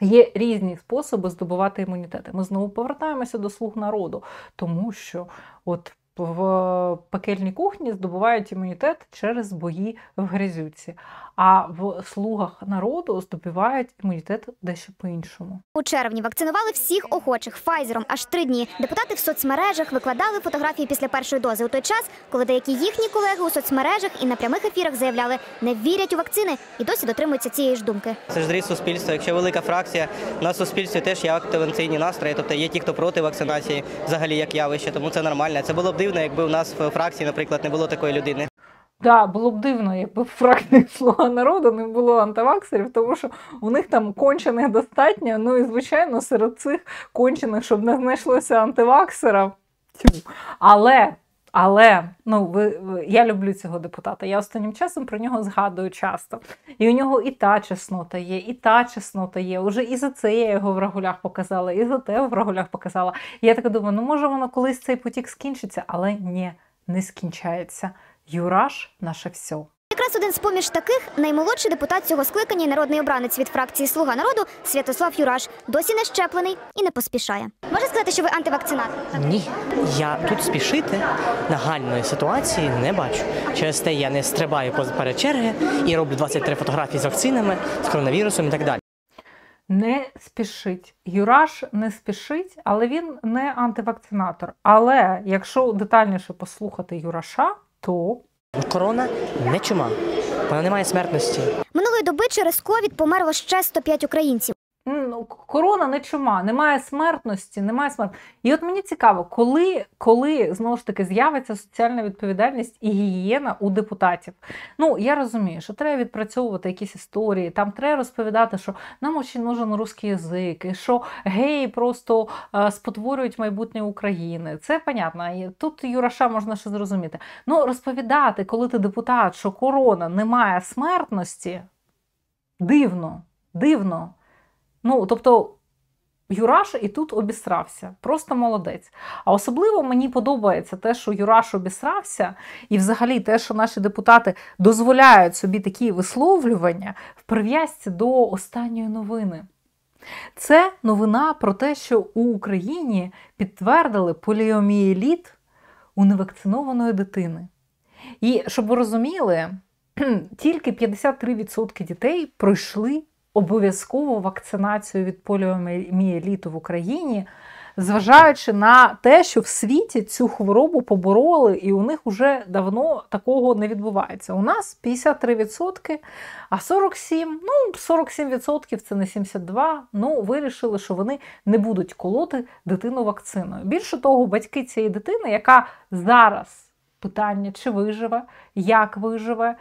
Є різні способи здобувати імунітет. Ми знову повертаємося до слуг народу, тому що от в пекельній кухні здобувають імунітет через бої в грязюці а в слугах народу здобувають імунітет дещо по іншому. У червні вакцинували всіх охочих Файзером аж три дні. Депутати в соцмережах викладали фотографії після першої дози у той час, коли деякі їхні колеги у соцмережах і на прямих ефірах заявляли, не вірять у вакцини і досі дотримуються цієї ж думки. Це ж зріз суспільства. Якщо велика фракція на суспільстві теж є активаційні настрої, тобто є ті, хто проти вакцинації, взагалі як явище, тому це нормально. Це було б дивно, якби у нас в фракції, наприклад, не було такої людини. Да, було б дивно, якби в фракції слуга народу не було антиваксерів, тому що у них там кончених достатньо. Ну і звичайно, серед цих кончених, щоб не знайшлося антиваксера. Але. Але ну ви я люблю цього депутата. Я останнім часом про нього згадую часто. І у нього і та чеснота є, і та чеснота є. Уже і за це я його в рагулях показала, і за те в рагулях показала. І я так думаю, ну може воно колись цей потік скінчиться, але ні, не скінчається. Юраш наше все. Якраз один з поміж таких наймолодший депутат цього скликання, і народний обранець від фракції Слуга народу Святослав Юраш. Досі не щеплений і не поспішає. Може сказати, що ви антивакцинат? Ні, я тут спішити нагальної ситуації не бачу. Через те я не стрибаю перед черги і роблю 23 фотографії з вакцинами, з коронавірусом і так далі. Не спішить. Юраш не спішить, але він не антивакцинатор. Але якщо детальніше послухати Юраша то корона не чума, вона не має смертності. Минулої доби через ковід померло ще 105 українців. Ну, корона не чума, немає смертності, немає смертності. І от мені цікаво, коли коли знову ж таки з'явиться соціальна відповідальність і гігієна у депутатів. Ну я розумію, що треба відпрацьовувати якісь історії, там треба розповідати, що нам очень нужен русський язик, і що геї просто е, спотворюють майбутнє України. Це понятно. І тут Юраша можна ще зрозуміти. Ну розповідати, коли ти депутат, що корона немає смертності, дивно, дивно. Ну, тобто, Юраш і тут обісрався, просто молодець. А особливо мені подобається те, що Юраш обісрався, і взагалі те, що наші депутати дозволяють собі такі висловлювання в прив'язці до останньої новини. Це новина про те, що у Україні підтвердили поліоміеліт у невакцинованої дитини. І щоб ви розуміли, тільки 53% дітей пройшли обов'язкову вакцинацію від поліоміеліту в Україні, зважаючи на те, що в світі цю хворобу побороли, і у них вже давно такого не відбувається. У нас 53%, а 47%, ну 47% це не 72%. Ну, вирішили, що вони не будуть колоти дитину вакциною. Більше того, батьки цієї дитини, яка зараз питання, чи виживе, як виживе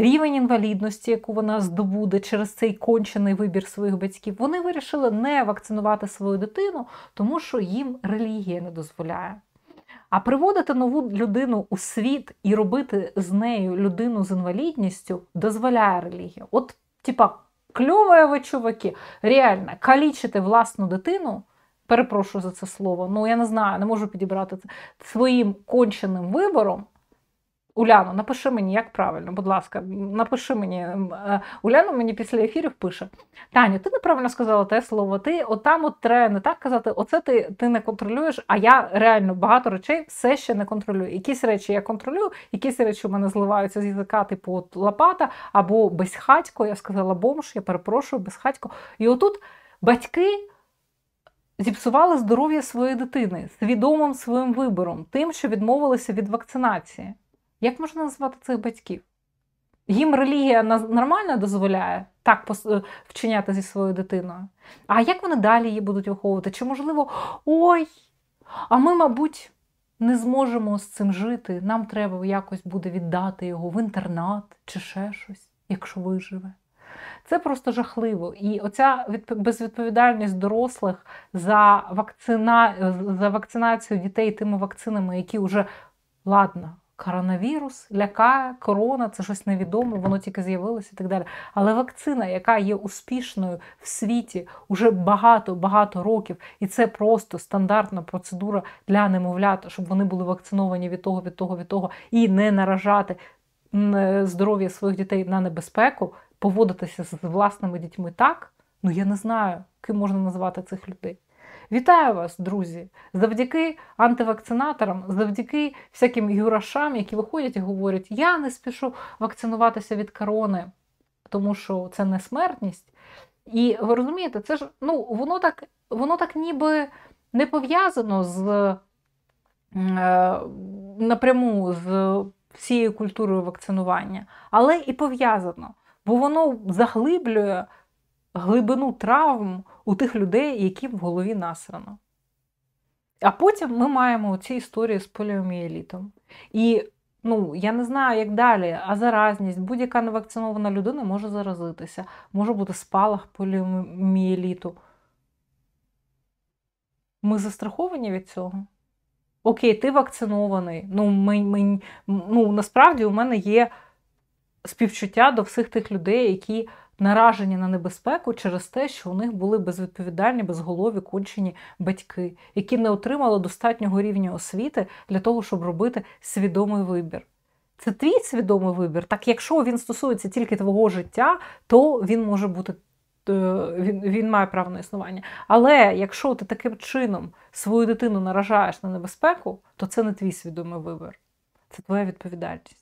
рівень інвалідності, яку вона здобуде через цей кончений вибір своїх батьків, вони вирішили не вакцинувати свою дитину, тому що їм релігія не дозволяє. А приводити нову людину у світ і робити з нею людину з інвалідністю дозволяє релігія. От, типа, кльове ви чуваки, реально калічити власну дитину. Перепрошую за це слово, ну я не знаю, не можу підібрати це своїм конченим вибором. Уляно, напиши мені, як правильно, будь ласка, напиши мені. Е, Уляна мені після ефірів пише: Таню, ти неправильно сказала те слово, ти отам от треба не так казати, оце ти ти не контролюєш, а я реально багато речей все ще не контролюю. Якісь речі я контролюю, якісь речі у мене зливаються з язика, типу от лопата, або безхатько, я сказала бомж, я перепрошую, безхатько. І отут батьки. Зіпсували здоров'я своєї дитини свідомим своїм вибором, тим, що відмовилися від вакцинації. Як можна назвати цих батьків? Їм релігія нормально дозволяє так е, вчиняти зі своєю дитиною. А як вони далі її будуть виховувати? Чи, можливо, ой, а ми, мабуть, не зможемо з цим жити, нам треба якось буде віддати його в інтернат чи ще щось, якщо виживе. Це просто жахливо. І оця безвідповідальність дорослих за вакцина... за вакцинацію дітей тими вакцинами, які вже ладно, Коронавірус лякає, корона, це щось невідоме, воно тільки з'явилося і так далі. Але вакцина, яка є успішною в світі уже багато-багато років, і це просто стандартна процедура для немовлят, щоб вони були вакциновані від того, від того, від того, і не наражати е, здоров'я своїх дітей на небезпеку, поводитися з власними дітьми так. Ну я не знаю, ким можна назвати цих людей. Вітаю вас, друзі! Завдяки антивакцинаторам, завдяки всяким юрашам, які виходять і говорять, я не спішу вакцинуватися від корони, тому що це не смертність. І ви розумієте, це ж ну воно так, воно так ніби не пов'язано з е, напряму з всією культурою вакцинування, але і пов'язано, бо воно заглиблює глибину травм у тих людей, які в голові насрано. А потім ми маємо ці історії з поліоміелітом. І ну, я не знаю, як далі, а заразність, будь-яка невакцинована людина може заразитися, може бути спалах поліоміеліту. Ми застраховані від цього. Окей, ти вакцинований. Ну, ми, ми, ну, насправді у мене є співчуття до всіх тих людей, які наражені на небезпеку через те, що у них були безвідповідальні, безголові, кончені батьки, які не отримали достатнього рівня освіти для того, щоб робити свідомий вибір. Це твій свідомий вибір. Так якщо він стосується тільки твого життя, то він може бути. Е, він він має право на існування. Але якщо ти таким чином свою дитину наражаєш на небезпеку, то це не твій свідомий вибір, це твоя відповідальність.